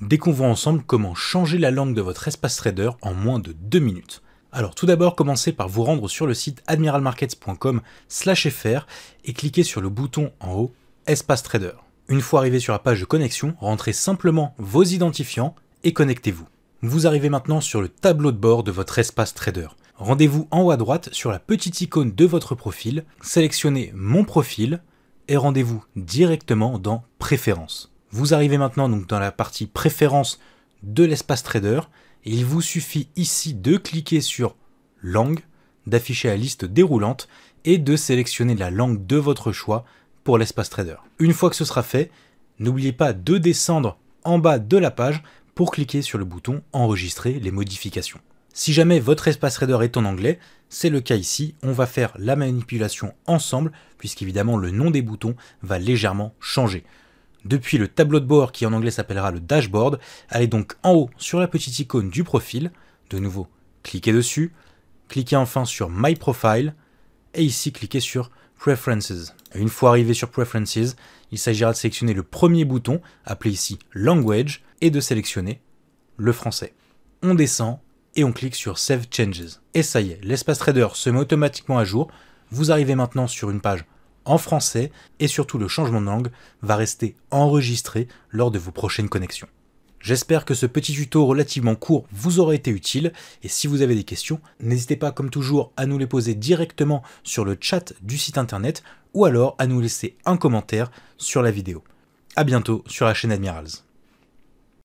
Découvrons ensemble comment changer la langue de votre espace trader en moins de 2 minutes. Alors tout d'abord, commencez par vous rendre sur le site admiralmarkets.com/fr et cliquez sur le bouton en haut Espace Trader. Une fois arrivé sur la page de connexion, rentrez simplement vos identifiants et connectez-vous. Vous arrivez maintenant sur le tableau de bord de votre espace trader. Rendez-vous en haut à droite sur la petite icône de votre profil, sélectionnez Mon profil et rendez-vous directement dans Préférences. Vous arrivez maintenant donc dans la partie Préférences de l'espace trader. Et il vous suffit ici de cliquer sur langue, d'afficher la liste déroulante et de sélectionner la langue de votre choix pour l'espace trader. Une fois que ce sera fait, n'oubliez pas de descendre en bas de la page pour cliquer sur le bouton enregistrer les modifications. Si jamais votre espace trader est en anglais, c'est le cas ici, on va faire la manipulation ensemble puisqu'évidemment le nom des boutons va légèrement changer. Depuis le tableau de bord qui en anglais s'appellera le dashboard, allez donc en haut sur la petite icône du profil, de nouveau cliquez dessus, cliquez enfin sur My Profile et ici cliquez sur Preferences. Une fois arrivé sur Preferences, il s'agira de sélectionner le premier bouton, appelé ici Language, et de sélectionner le français. On descend et on clique sur Save Changes. Et ça y est, l'espace trader se met automatiquement à jour. Vous arrivez maintenant sur une page français et surtout le changement de langue va rester enregistré lors de vos prochaines connexions. J'espère que ce petit tuto relativement court vous aura été utile et si vous avez des questions, n'hésitez pas comme toujours à nous les poser directement sur le chat du site internet ou alors à nous laisser un commentaire sur la vidéo. à bientôt sur la chaîne Admirals.